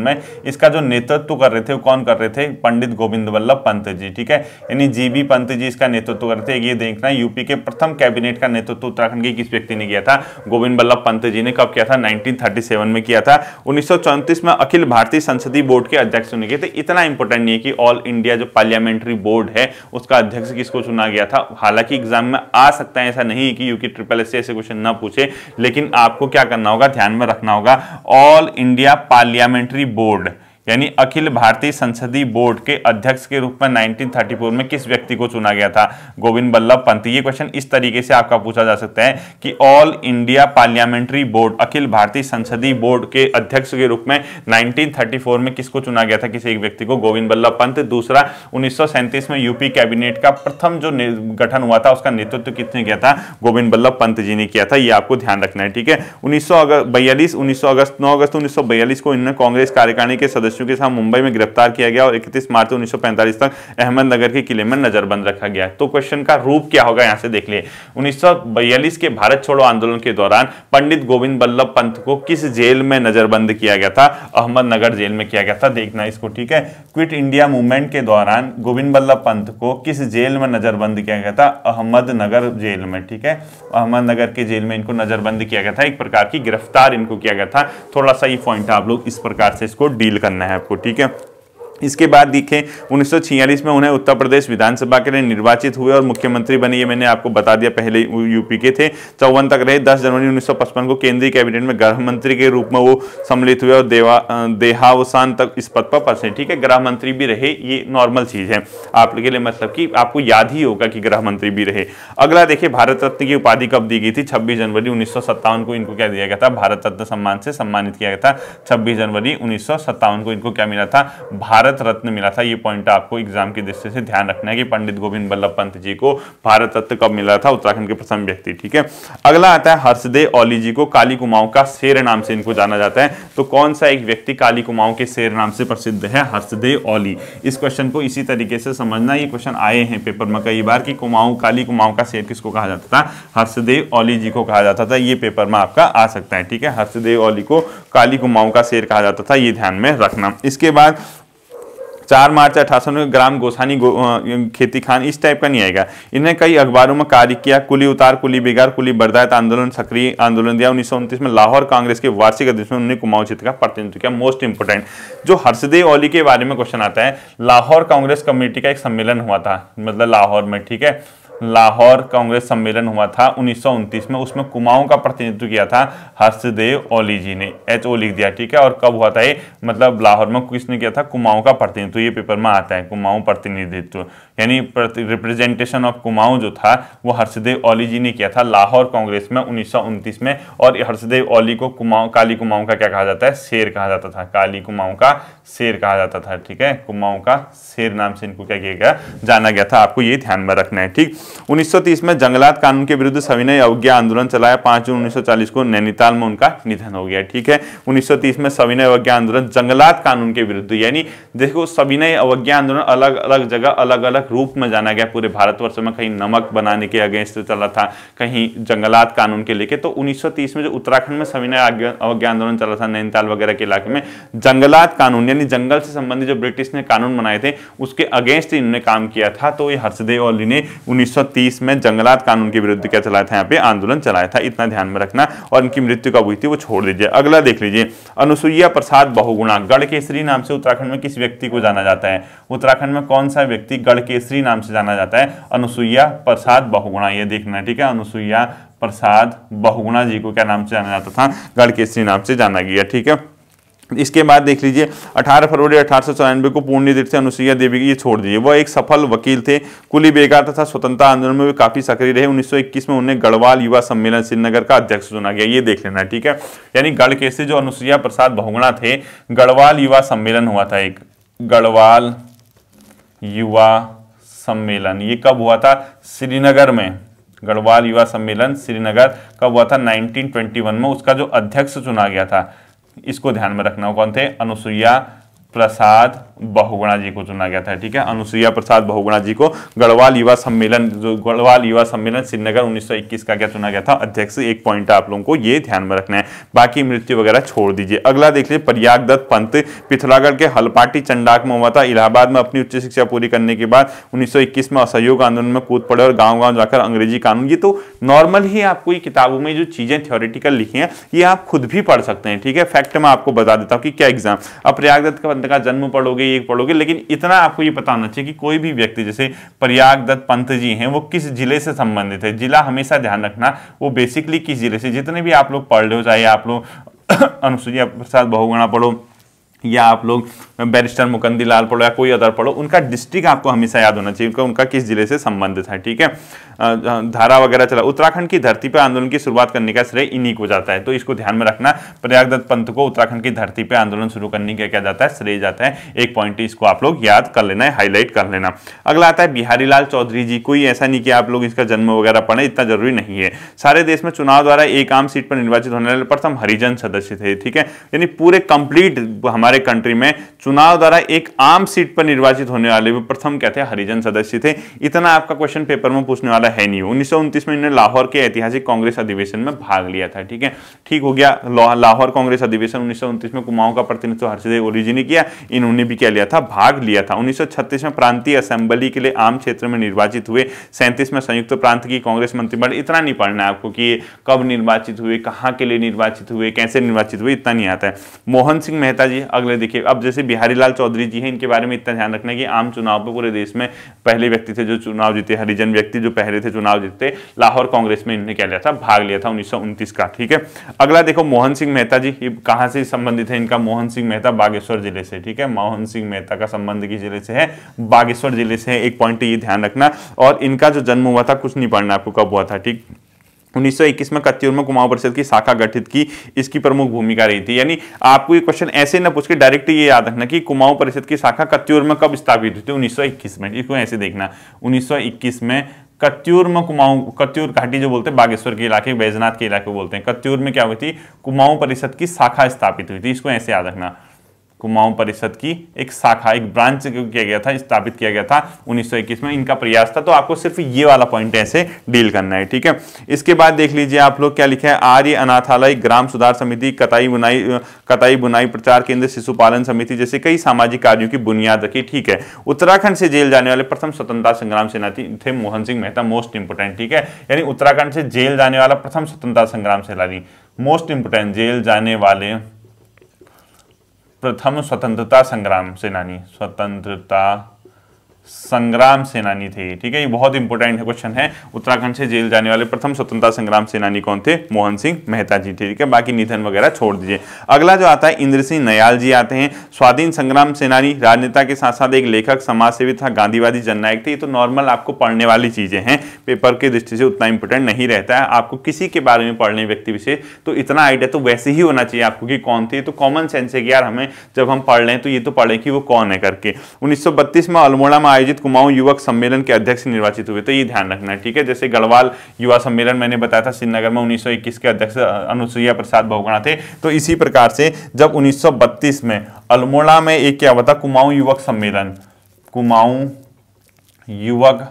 में इसका जो नेतृत्व कर रहे थे वो कौन कर रहे थे पंडित गोविंद वल्लभ पंत जी ठीक है यानी जी पंत जी इसका नेतृत्व कर रहे थे ये देखना यूपी एनसीपी के प्रथम कैबिनेट का नेतृत्व उत्तराखंड के किस व्यक्ति ने किया था गोविंद बल्लभ पंत जी ने कब किया था 1937 में किया था उन्नीस में अखिल भारतीय संसदीय बोर्ड के अध्यक्ष चुने गए थे इतना इंपॉर्टेंट नहीं है कि ऑल इंडिया जो पार्लियामेंट्री बोर्ड है उसका अध्यक्ष किसको चुना गया था हालांकि एग्जाम में आ सकता है ऐसा नहीं कि यूकी ट्रिपल एस ऐसे क्वेश्चन ना पूछे लेकिन आपको क्या करना होगा ध्यान में रखना होगा ऑल इंडिया पार्लियामेंट्री बोर्ड यानी अखिल भारतीय संसदीय बोर्ड के अध्यक्ष के रूप में 1934 में किस व्यक्ति को चुना गया था गोविंद बल्लभ पंत ये क्वेश्चन इस तरीके से आपका पूछा जा सकता है कि ऑल इंडिया पार्लियामेंट्री बोर्ड अखिल भारतीय संसदीय बोर्ड के अध्यक्ष के रूप में 1934 में किसको चुना गया था किसी एक व्यक्ति को गोविंद बल्लभ पंत दूसरा उन्नीस में यूपी कैबिनेट का प्रथम जो गठन हुआ था उसका नेतृत्व किसने किया था गोविंद बल्लभ पंत जी ने किया था यह आपको ध्यान रखना है ठीक है उन्नीस अगस्त बयालीस उन्नीस अगस्त नौ अगस्त उन्नीस को इनमें कांग्रेस कार्यकारिणी के सदस्य सदस्यों के साथ मुंबई में गिरफ्तार किया गया और इकतीस मार्च उन्नीस तक अहमदनगर के किले में नजरबंद रखा गया तो क्वेश्चन का रूप क्या होगा यहाँ से देख लिए उन्नीस के भारत छोड़ो आंदोलन के दौरान पंडित गोविंद बल्लभ पंत को किस जेल में नजरबंद किया गया था अहमदनगर जेल में किया गया था देखना इसको ठीक है क्विट इंडिया मूवमेंट के दौरान गोविंद बल्लभ पंत को किस जेल में नजरबंद किया गया था अहमदनगर जेल में ठीक है अहमदनगर के जेल में इनको नजरबंद किया गया था एक प्रकार की गिरफ्तार इनको किया गया था थोड़ा सा ये पॉइंट आप लोग इस प्रकार से इसको डील करना है करना है आपको ठीक है इसके बाद देखें 1946 में उन्हें उत्तर प्रदेश विधानसभा के लिए निर्वाचित हुए और मुख्यमंत्री बने ये मैंने आपको बता दिया पहले यूपी के थे चौवन तक रहे 10 जनवरी 1955 को केंद्रीय कैबिनेट में गृह मंत्री के रूप में वो सम्मिलित हुए और देवा देहावसान तक इस पद पर पहुंचे ठीक है गृह मंत्री भी रहे ये नॉर्मल चीज़ है आपके लिए मतलब कि आपको याद ही होगा कि गृह मंत्री भी रहे अगला देखिए भारत रत्न की उपाधि कब दी गई थी छब्बीस जनवरी उन्नीस को इनको क्या दिया गया था भारत रत्न सम्मान से सम्मानित किया गया था छब्बीस जनवरी उन्नीस को इनको क्या मिला था भारत भारत रत्न मिला था ये पॉइंट आपको एग्जाम की दृष्टि से ध्यान रखना है कि पंडित गोविंद बल्लभ पंत जी को भारत रत्न कब मिला था उत्तराखंड के प्रथम व्यक्ति ठीक है अगला आता है हर्षदेव ओली जी को काली कुमाऊं का शेर नाम से इनको जाना जाता है तो कौन सा एक व्यक्ति काली कुमाऊं के शेर नाम से प्रसिद्ध है हर्षदेव ओली इस क्वेश्चन को इसी तरीके से समझना ये क्वेश्चन आए हैं पेपर में कई बार कि कुमाऊं काली कुमाऊं का शेर किसको कहा जाता था हर्षदेव ओली जी को कहा जाता था ये पेपर में आपका आ सकता है ठीक है हर्षदेव ओली को काली कुमाऊं का शेर कहा जाता था ये ध्यान में रखना इसके बाद चार मार्च सौ ग्राम गोसानी गो, खेती खान इस टाइप का नहीं आएगा इन्हें कई अखबारों में कार्य किया कुली उतार कुली बिगार कुली बर्दायत आंदोलन सक्रिय आंदोलन दिया उन्नीस में लाहौर कांग्रेस के वार्षिक अध्यक्ष में उन्हें कुमाऊं क्षेत्र का प्रतिनिधित्व किया मोस्ट इंपोर्टेंट जो हर्षदेव ओली के बारे में क्वेश्चन आता है लाहौर कांग्रेस कमेटी का एक सम्मेलन हुआ था मतलब लाहौर में ठीक है लाहौर कांग्रेस सम्मेलन हुआ था उन्नीस में उसमें कुमाऊं का प्रतिनिधित्व किया था हर्षदेव ओली जी ने एच ओ लिख दिया ठीक है और कब हुआ था ये मतलब लाहौर में किसने किया था कुमाऊं का प्रतिनिधित्व ये पेपर में आता है कुमाऊं प्रतिनिधित्व यानी रिप्रेजेंटेशन ऑफ कुमाऊं जो था वो हर्षदेव ओली जी ने किया था लाहौर कांग्रेस में उन्नीस में और हर्षदेव ओली को कुमाऊं काली कुमाऊं का क्या कहा जाता है शेर कहा जाता था काली कुमाऊं का शेर कहा जाता था ठीक है कुमाऊं का शेर नाम से इनको क्या किया गया जाना गया था आपको ये ध्यान में रखना है ठीक उन्नीस में जंगलात कानून के विरुद्ध सविनय अवज्ञा आंदोलन चलाया पांच जून उन्नीस को नैनीताल में उनका निधन हो गया ठीक है उन्नीस में सविनय अवज्ञा आंदोलन जंगलात कानून के विरुद्ध यानी देखो सविनय अवज्ञा आंदोलन अलग अलग जगह अलग अलग रूप में जाना गया पूरे भारतवर्ष में कहीं नमक बनाने के अगेंस्ट चला था कहीं जंगलात कानून के लेके तो 1930 में जो उत्तराखंड में सविनय अवज्ञा आंदोलन चला था नैनीताल वगैरह के इलाके में जंगलात कानून यानी जंगल से संबंधित जो ब्रिटिश ने कानून बनाए थे उसके अगेंस्ट इन्होंने काम किया था तो ये हर्षदेव ओली ने उन्नीस में जंगलात कानून के विरुद्ध क्या चलाया था यहाँ पे आंदोलन चलाया था इतना ध्यान में रखना और इनकी मृत्यु कब हुई थी वो छोड़ दीजिए अगला देख लीजिए अनुसुईया प्रसाद बहुगुणा गढ़ केसरी नाम से उत्तराखंड में किस व्यक्ति को जाना जाता है उत्तराखंड में कौन सा व्यक्ति गढ़ केसरी नाम से जाना जाता है अनुसुईया प्रसाद बहुगुणा ये देखना ठीक है अनुसुईया प्रसाद बहुगुणा जी को क्या नाम से जाना जाता था गढ़ के नाम से जाना गया ठीक है इसके बाद देख लीजिए 18 फरवरी अठारह को पूर्णी पूर्णिदीप से अनुसुईया देवी की ये छोड़ दीजिए वह एक सफल वकील थे कुली बेकार तथा स्वतंत्रता आंदोलन में भी काफी सक्रिय रहे 1921 में उन्हें गढ़वाल युवा सम्मेलन श्रीनगर का अध्यक्ष चुना गया ये देख लेना ठीक है यानी गढ़ के जो अनुसुईया प्रसाद भोगणा थे गढ़वाल युवा सम्मेलन हुआ था एक गढ़वाल युवा सम्मेलन ये कब हुआ था श्रीनगर में गढ़वाल युवा सम्मेलन श्रीनगर कब हुआ था 1921 में उसका जो अध्यक्ष चुना गया था इसको ध्यान में रखना कौन थे अनुसुईया प्रसाद बहुगुणा जी को चुना गया था ठीक है अनुसुईया प्रसाद बहुगुणा जी को गढ़वाल युवा सम्मेलन जो गढ़वाल युवा सम्मेलन श्रीनगर 1921 का क्या चुना गया था अध्यक्ष एक पॉइंट आप लोगों को ये ध्यान में रखना है बाकी मृत्यु वगैरह छोड़ दीजिए अगला देख लीजिए प्रयाग दत्त पंत पिथौरागढ़ के हलपाटी चंडाक में हुआ था इलाहाबाद में अपनी उच्च शिक्षा पूरी करने के बाद उन्नीस में असहयोग आंदोलन में कूद पड़े और गांव गांव जाकर अंग्रेजी कानून ये तो नॉर्मल ही आपको ये किताबों में जो चीजें थ्योरेटिकल लिखी हैं ये आप खुद भी पढ़ सकते हैं ठीक है फैक्ट मैं आपको बता देता हूँ कि क्या एग्जाम अब प्रयाग दत्त का जन्म पढ़ोगे एक पढ़ोगे लेकिन इतना आपको ये पता होना चाहिए कि कोई भी व्यक्ति जैसे प्रयाग दत्त पंत जी हैं वो किस जिले से संबंधित है जिला हमेशा ध्यान रखना वो बेसिकली किस जिले से जितने भी आप लोग पढ़ लो चाहे आप लोग अनुसूचिया प्रसाद बहुगुणा पढ़ो या आप लोग बैरिस्टर मुकंदी लाल पढ़ो या कोई अदर पढ़ो उनका डिस्ट्रिक्ट आपको हमेशा याद होना चाहिए उनका किस जिले से संबंधित है ठीक है धारा वगैरह चला उत्तराखंड की धरती पर आंदोलन की शुरुआत करने का श्रेय इन्हीं को जाता है तो इसको ध्यान में रखना प्रयागदत्त पंत को उत्तराखंड की धरती पर आंदोलन शुरू करने का क्या जाता है श्रेय जाता है एक पॉइंट इसको आप लोग याद कर लेना है हाईलाइट कर लेना अगला आता है बिहारी लाल चौधरी जी कोई ऐसा नहीं कि आप लोग इसका जन्म वगैरह पढ़े इतना जरूरी नहीं है सारे देश में चुनाव द्वारा एक आम सीट पर निर्वाचित होने वाले प्रथम हरिजन सदस्य थे ठीक है यानी पूरे कंप्लीट हमारे हमारे कंट्री में चुनाव द्वारा एक आम सीट पर निर्वाचित होने वाले वे प्रथम क्या थे हरिजन सदस्य थे इतना आपका क्वेश्चन पेपर में पूछने वाला है नहीं उन्नीस में इन्होंने लाहौर के ऐतिहासिक कांग्रेस अधिवेशन में भाग लिया था ठीक है ठीक हो गया लाहौर कांग्रेस अधिवेशन उन्नीस में कुमाओं का प्रतिनिधित्व हर्षदेव ओलीजी ने किया इन्होंने भी क्या लिया था भाग लिया था उन्नीस में प्रांतीय असेंबली के लिए आम क्षेत्र में निर्वाचित हुए सैंतीस में संयुक्त प्रांत की कांग्रेस मंत्रिमंडल इतना नहीं पढ़ना है आपको कि कब निर्वाचित हुए कहाँ के लिए निर्वाचित हुए कैसे निर्वाचित हुए इतना नहीं आता है मोहन सिंह मेहता जी अगले देखिए अब जैसे बिहारी लाल चौधरी जी हैं इनके बारे में इतना ध्यान रखना कि आम चुनाव पर पूरे देश में पहले व्यक्ति थे जो चुनाव जीते हरिजन व्यक्ति जो पहले थे चुनाव जीते लाहौर कांग्रेस में इन्होंने क्या लिया था भाग लिया था उन्नीस का ठीक है अगला देखो मोहन सिंह मेहता जी कहाँ से संबंधित है इनका मोहन सिंह मेहता बागेश्वर जिले से ठीक है मोहन सिंह मेहता का संबंध किस जिले से है बागेश्वर जिले से है एक पॉइंट ये ध्यान रखना और इनका जो जन्म हुआ था कुछ नहीं पढ़ना आपको कब हुआ था ठीक 1921 में कत्यूर में कुमाऊं परिषद की शाखा गठित की इसकी प्रमुख भूमिका रही थी यानी आपको ये क्वेश्चन ऐसे ना पूछ के डायरेक्ट ये याद रखना कि कुमाऊं परिषद की शाखा कत्यूर में कब स्थापित हुई थी 1921 में इसको ऐसे देखना 1921 में कत्यूर में कुमाऊं कत्यूर घाटी जो बोलते हैं बागेश्वर के इलाके बैजनाथ के इलाके बोलते हैं कत्यूर में क्या हुई थी कुमाऊं परिषद की शाखा स्थापित हुई थी इसको ऐसे याद रखना कुमाऊं परिषद की एक शाखा एक ब्रांच किया गया था स्थापित किया गया था 1921 में इनका प्रयास था तो आपको सिर्फ ये वाला पॉइंट ऐसे डील करना है ठीक है इसके बाद देख लीजिए आप लोग क्या लिखा है आर्य अनाथालय ग्राम सुधार समिति कताई बुनाई कताई बुनाई प्रचार केंद्र शिशु पालन समिति जैसे कई सामाजिक कार्यों की बुनियाद रखी ठीक है उत्तराखंड से जेल जाने वाले प्रथम स्वतंत्रता संग्राम सेनानी थे मोहन सिंह मेहता मोस्ट इंपोर्टेंट ठीक है यानी उत्तराखंड से जेल जाने वाला प्रथम स्वतंत्रता संग्राम सेनानी मोस्ट इंपोर्टेंट जेल जाने वाले प्रथम स्वतंत्रता संग्राम सेनानी स्वतंत्रता संग्राम सेनानी थे ठीक है ये बहुत इंपॉर्टेंट क्वेश्चन है उत्तराखंड से जेल जाने वाले प्रथम स्वतंत्रता संग्राम सेनानी कौन थे मोहन सिंह मेहता जी थे ठीक है बाकी निधन वगैरह छोड़ दीजिए अगला जो आता है इंद्र सिंह नयाल जी आते हैं स्वाधीन संग्राम सेनानी राजनेता के साथ साथ एक लेखक समाज सेवी था गांधीवादी जननायक थे ये तो नॉर्मल आपको पढ़ने वाली चीजें हैं पेपर की दृष्टि से उतना इंपॉर्टेंट नहीं रहता है आपको किसी के बारे में पढ़ने व्यक्ति विषय तो इतना आइडिया तो वैसे ही होना चाहिए आपको कि कौन थे तो कॉमन सेंस है कि यार हमें जब हम पढ़ रहे हैं तो ये तो पढ़ें कि वो कौन है करके उन्नीस में अल्मोड़ा आयोजित कुमाऊं युवक सम्मेलन के अध्यक्ष निर्वाचित हुए तो ये ध्यान रखना है ठीक है जैसे गढ़वाल युवा सम्मेलन मैंने बताया था श्रीनगर में 1921 के अध्यक्ष अनुसुईया प्रसाद बहुगुणा थे तो इसी प्रकार से जब उन्नीस में अल्मोड़ा में एक क्या हुआ कुमाऊं युवक सम्मेलन कुमाऊं युवक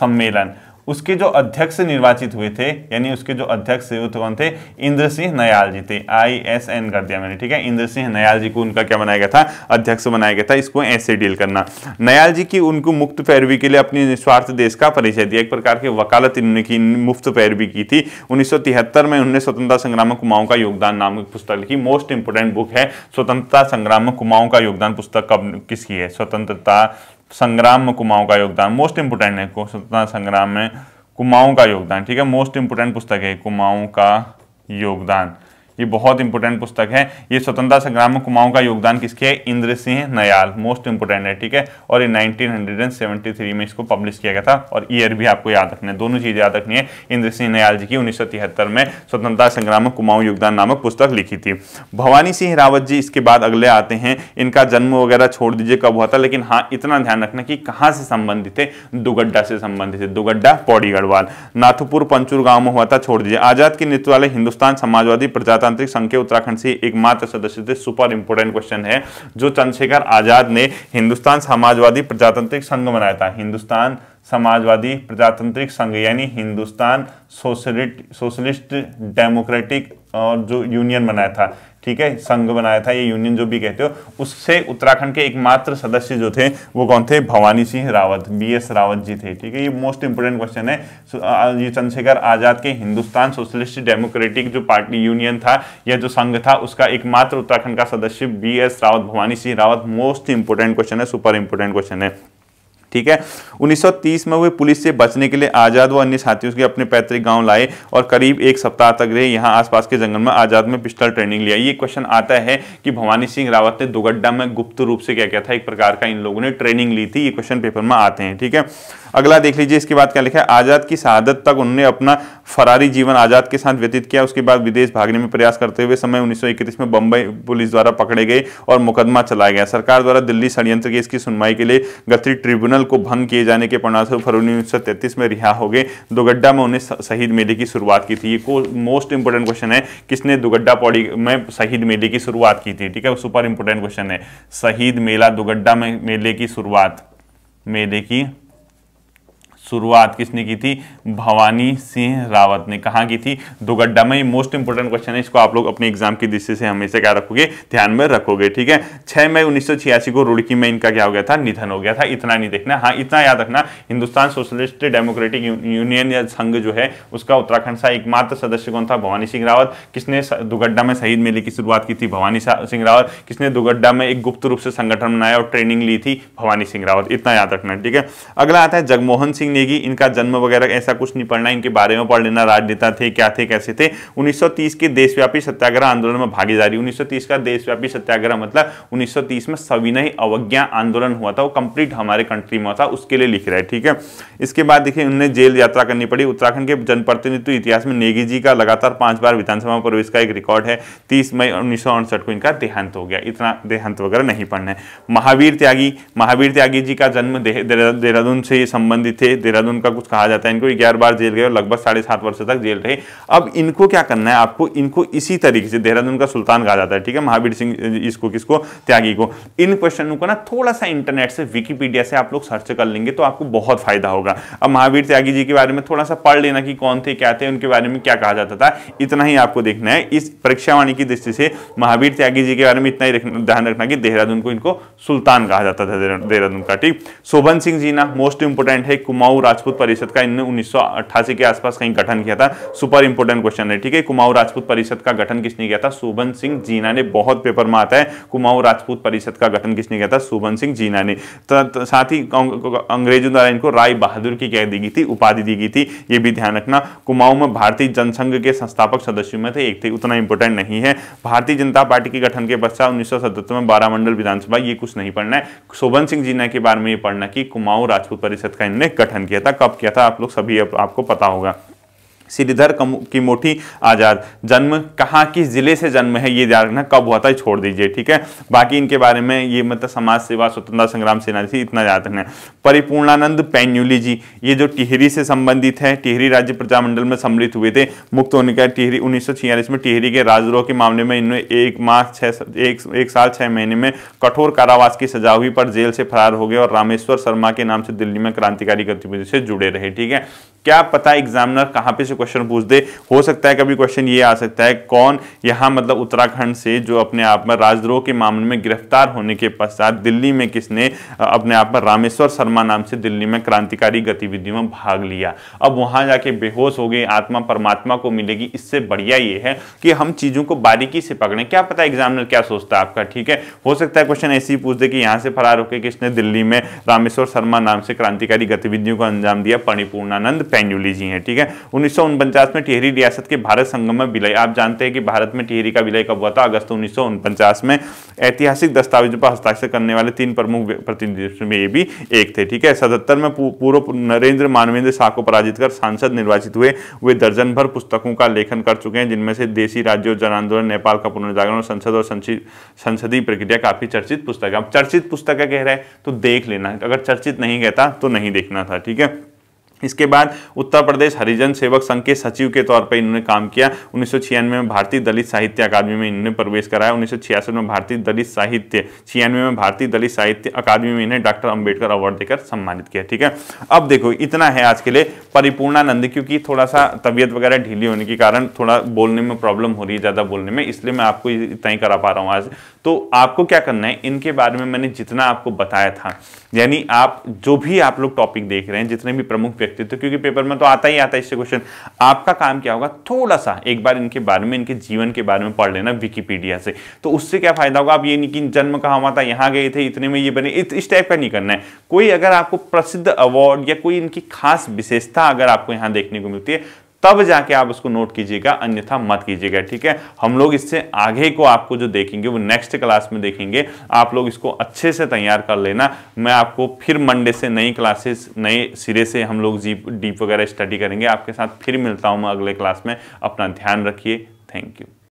सम्मेलन उसके जो अध्यक्ष निर्वाचित हुए थे यानी उसके जो अध्यक्ष हुए थे कौन थे इंद्र सिंह नयाल जी थे आई एस एन कर दिया मैंने ठीक है इंद्र सिंह नयाल जी को उनका क्या बनाया गया था अध्यक्ष बनाया गया था इसको ऐसे डील करना नयाल जी की उनको मुफ्त पैरवी के लिए अपने निस्वार्थ देश का परिचय दिया एक प्रकार की वकालत इन्होंने की मुफ्त पैरवी की थी उन्नीस में उन्होंने स्वतंत्रता संग्राम कुमाऊं का योगदान नाम पुस्तक लिखी मोस्ट इंपोर्टेंट बुक है स्वतंत्रता संग्राम कुमाऊं का योगदान पुस्तक कब किसकी है स्वतंत्रता संग्राम में कुमाऊं का योगदान मोस्ट इंपोर्टेंट है स्वतंत्रता संग्राम में कुमाऊं का योगदान ठीक है मोस्ट इंपोर्टेंट पुस्तक है कुमाऊं का योगदान ये बहुत इंपॉर्टेंट पुस्तक है ये स्वतंत्रता संग्राम कुमाऊं का योगदान किसके है इंद्र सिंह नयाल मोस्ट इंपॉर्टेंट है ठीक है और ये 1973 में इसको पब्लिश किया गया था और ईयर भी आपको याद रखना है दोनों चीज़ें याद रखनी है इंद्र सिंह नयाल जी की उन्नीस में स्वतंत्रता संग्राम कुमाऊं योगदान नामक पुस्तक लिखी थी भवानी सिंह रावत जी इसके बाद अगले आते हैं इनका जन्म वगैरह छोड़ दीजिए कब हुआ था लेकिन हाँ इतना ध्यान रखना कि कहाँ से संबंधित है दुगड्डा से संबंधित है दुगड्डा पौड़ी गढ़वाल नाथुपुर पंचूर गांव में हुआ था छोड़ दीजिए आजाद के नेतृत्व वाले हिंदुस्तान समाजवादी प्रजात प्रजातांत्रिक संघ के उत्तराखंड से एकमात्र सदस्य थे सुपर इंपोर्टेंट क्वेश्चन है जो चंद्रशेखर आजाद ने हिंदुस्तान समाजवादी प्रजातांत्रिक संघ बनाया था हिंदुस्तान समाजवादी प्रजातांत्रिक संघ यानी हिंदुस्तान सोशलिस्ट सोशलिस्ट डेमोक्रेटिक और जो यूनियन बनाया था ठीक है संघ बनाया था ये यूनियन जो भी कहते हो उससे उत्तराखंड के एकमात्र सदस्य जो थे वो कौन थे भवानी सिंह रावत बी एस रावत जी थे ठीक है ये मोस्ट इंपोर्टेंट क्वेश्चन है ये चंद्रशेखर आजाद के हिंदुस्तान सोशलिस्ट डेमोक्रेटिक जो पार्टी यूनियन था या जो संघ था उसका एकमात्र उत्तराखंड का सदस्य B S Rawat Bhawani Singh Rawat most important question है सुपर इंपोर्टेंट क्वेश्चन है ठीक है 1930 में वे पुलिस से बचने के लिए आज़ाद व अन्य साथियों के अपने पैतृक गांव लाए और करीब एक सप्ताह तक रहे यहां आसपास के जंगल में आज़ाद में पिस्टल ट्रेनिंग लिया ये क्वेश्चन आता है कि भवानी सिंह रावत ने दुगड्डा में गुप्त रूप से क्या क्या था एक प्रकार का इन लोगों ने ट्रेनिंग ली थी ये क्वेश्चन पेपर में आते हैं ठीक है अगला देख लीजिए इसके बाद क्या लिखा है आज़ाद की शहादत तक उन्होंने अपना फरारी जीवन आज़ाद के साथ व्यतीत किया उसके बाद विदेश भागने में प्रयास करते हुए समय 1931 में बंबई पुलिस द्वारा पकड़े गए और मुकदमा चलाया गया सरकार द्वारा दिल्ली षडयंत्र केस की सुनवाई के लिए गठित ट्रिब्यूनल नल को भंग किए जाने के परिणाम फरवरी उन्नीस में रिहा हो गए दुगड्डा में उन्हें शहीद मेले की शुरुआत की थी ये मोस्ट इंपोर्टेंट क्वेश्चन है किसने दुगड्डा पौड़ी में शहीद मेले की शुरुआत की थी ठीक है सुपर इंपोर्टेंट क्वेश्चन है शहीद मेला दुगड्डा में मेले की शुरुआत मेले की शुरुआत किसने की थी भवानी सिंह रावत ने कहा की थी दुगड्डा में मोस्ट इंपोर्टेंट क्वेश्चन है इसको आप लोग अपने एग्जाम की दृष्टि से हमेशा क्या रखोगे ध्यान में रखोगे ठीक है छह मई उन्नीस को रुड़की में इनका क्या हो गया था निधन हो गया था इतना नहीं देखना हाँ इतना याद रखना हिंदुस्तान सोशलिस्ट डेमोक्रेटिक यूनियन या संघ जो है उसका उत्तराखंड सा एकमात्र सदस्य कौन था भवानी सिंह रावत किसने दुगड्डा में शहीद मेले की शुरुआत की थी भवानी सिंह रावत किसने दुगड्डा में एक गुप्त रूप से संगठन बनाया और ट्रेनिंग ली थी भवानी सिंह रावत इतना याद रखना ठीक है अगला आता है जगमोहन सिंह नेगी इनका जन्म वगैरह ऐसा कुछ नहीं पढ़ना इनके बारे में पढ़ लेना राजनेता थे क्या थे कैसे थे 1930 के देशव्यापी सत्याग्रह आंदोलन में भागीदारी 1930 का देशव्यापी सत्याग्रह मतलब 1930 में सविनय अवज्ञा आंदोलन हुआ था वो कंप्लीट हमारे कंट्री में था उसके लिए लिख रहा है ठीक है इसके बाद देखिए उन्हें जेल यात्रा करनी पड़ी उत्तराखंड के जनप्रतिनिधित्व इतिहास में नेगी जी का लगातार पांच बार विधानसभा में प्रवेश का एक रिकॉर्ड है तीस मई उन्नीस को इनका देहांत हो गया इतना देहांत वगैरह नहीं पढ़ना है महावीर त्यागी महावीर त्यागी जी का जन्म देहरादून से संबंधित थे देहरादून का कुछ कहा जाता है इनको ग्यारह बार जेल गए और लगभग साढ़े सात वर्ष तक जेल रहे अब इनको क्या करना है आपको इनको इसी तरीके से देहरादून का सुल्तान कहा जाता है ठीक है महावीर सिंह इसको किसको त्यागी को इन क्वेश्चनों को ना थोड़ा सा इंटरनेट से विकीपीडिया से आप लोग सर्च कर लेंगे तो आपको बहुत फायदा होगा अब महावीर त्यागी जी के बारे में थोड़ा सा पढ़ लेना कि कौन थे क्या थे उनके बारे में क्या कहा जाता था इतना ही आपको देखना है इस परीक्षावाणी की दृष्टि से महावीर त्यागी जी के बारे में इतना ही ध्यान रखना कि देहरादून को इनको सुल्तान कहा जाता था देहरादून का ठीक शोभन सिंह जी ना मोस्ट इंपोर्टेंट है कुमाऊ कुमाऊं राजपूत परिषद का इन्होंने उन्नीस के आसपास कहीं गठन किया था सुपर इंपोर्टेंट क्वेश्चन है ठीक है कुमाऊं राजपूत परिषद का गठन किसने किया था सुबन सिंह जीना ने बहुत पेपर में आता है कुमाऊं राजपूत परिषद का गठन किसने किया था सुबन सिंह जीना ने साथ ही अंग्रेजों द्वारा इनको राय बहादुर की क्या दी गई थी उपाधि दी गई थी ये भी ध्यान रखना कुमाऊं में भारतीय जनसंघ के संस्थापक सदस्यों में थे एक थे उतना इंपोर्टेंट नहीं है भारतीय जनता पार्टी के गठन के पश्चात उन्नीस में बारह मंडल विधानसभा ये कुछ नहीं पढ़ना है शोभन सिंह जीना के बारे में ये पढ़ना कि कुमाऊं राजपूत परिषद का इनने गठन किया था कब किया था आप लोग सभी आपको पता होगा श्रीधर की मोठी आजाद जन्म कहाँ किस जिले से जन्म है ये जानना कब हुआ था छोड़ दीजिए ठीक है बाकी इनके बारे में ये मतलब समाज सेवा स्वतंत्रता संग्राम सेनानी इतना याद रखना परिपूर्णानंद पैन्यूली जी ये जो टिहरी से संबंधित है टिहरी राज्य प्रजामंडल में सम्मिलित हुए थे मुक्त होने का टिहरी उन्नीस में टिहरी के राजद्रोह के मामले में इन्हें एक मास छः एक, एक साल छः महीने में कठोर कारावास की सजा हुई पर जेल से फरार हो गए और रामेश्वर शर्मा के नाम से दिल्ली में क्रांतिकारी गतिविधि से जुड़े रहे ठीक है क्या पता एग्जामिनर कहाँ पे से क्वेश्चन पूछ दे हो सकता है कभी क्वेश्चन ये आ सकता है कौन यहाँ मतलब उत्तराखंड से जो अपने आप में राजद्रोह के मामले में गिरफ्तार होने के पश्चात दिल्ली में किसने अपने आप में रामेश्वर शर्मा नाम से दिल्ली में क्रांतिकारी गतिविधियों में भाग लिया अब वहाँ जाके बेहोश हो गई आत्मा परमात्मा को मिलेगी इससे बढ़िया ये है कि हम चीज़ों को बारीकी से पकड़ें क्या पता एग्जामिनर क्या सोचता है आपका ठीक है हो सकता है क्वेश्चन ऐसे ही पूछ दे कि यहाँ से फरार होकर किसने दिल्ली में रामेश्वर शर्मा नाम से क्रांतिकारी गतिविधियों को अंजाम दिया परिपूर्णानंद पैन्यूली जी हैं ठीक है उन्नीस में टिहरी रियासत के भारत संगम में विलय आप जानते हैं कि भारत में टिहरी का विलय कब हुआ था अगस्त उन्नीस में ऐतिहासिक दस्तावेजों पर हस्ताक्षर करने वाले तीन प्रमुख प्रतिनिधियों में ये भी एक थे ठीक है सतहत्तर में पूर्व नरेंद्र मानवेंद्र शाह को पराजित कर सांसद निर्वाचित हुए वे दर्जन भर पुस्तकों का लेखन कर चुके हैं जिनमें से देशी राज्यों जन आंदोलन नेपाल का पुनर्जागरण और संसद और संसदीय प्रक्रिया काफी चर्चित पुस्तक है अब चर्चित पुस्तक कह रहे हैं तो देख लेना अगर चर्चित नहीं कहता तो नहीं देखना था ठीक है इसके बाद उत्तर प्रदेश हरिजन सेवक संघ के सचिव के तौर पर इन्होंने काम किया उन्नीस में भारतीय दलित साहित्य अकादमी में इन्होंने प्रवेश कराया उन्नीस में भारतीय दलित साहित्य छियानवे में भारतीय दलित साहित्य अकादमी में इन्हें डॉक्टर अंबेडकर अवार्ड देकर सम्मानित किया ठीक है अब देखो इतना है आज के लिए परिपूर्णानंद क्योंकि थोड़ा सा तबियत वगैरह ढीली होने के कारण थोड़ा बोलने में प्रॉब्लम हो रही है ज़्यादा बोलने में इसलिए मैं आपको इतना ही करा पा रहा हूँ आज तो आपको क्या करना है इनके बारे में मैंने जितना आपको बताया था यानी आप जो भी आप लोग टॉपिक देख रहे हैं जितने भी प्रमुख व्यक्तित्व तो क्योंकि पेपर में तो आता ही आता है इससे क्वेश्चन आपका काम क्या होगा थोड़ा सा एक बार इनके बारे में इनके जीवन के बारे में पढ़ लेना विकीपीडिया से तो उससे क्या फायदा होगा आप ये नहीं कि जन्म कहाँ हुआ था यहाँ गए थे इतने में ये बने इस टाइप का नहीं करना है कोई अगर आपको प्रसिद्ध अवार्ड या कोई इनकी खास विशेषता अगर आपको यहाँ देखने को मिलती है तब जाके आप उसको नोट कीजिएगा अन्यथा मत कीजिएगा ठीक है हम लोग इससे आगे को आपको जो देखेंगे वो नेक्स्ट क्लास में देखेंगे आप लोग इसको अच्छे से तैयार कर लेना मैं आपको फिर मंडे से नई क्लासेस नए सिरे से हम लोग जीप डीप वगैरह स्टडी करेंगे आपके साथ फिर मिलता हूँ मैं अगले क्लास में अपना ध्यान रखिए थैंक यू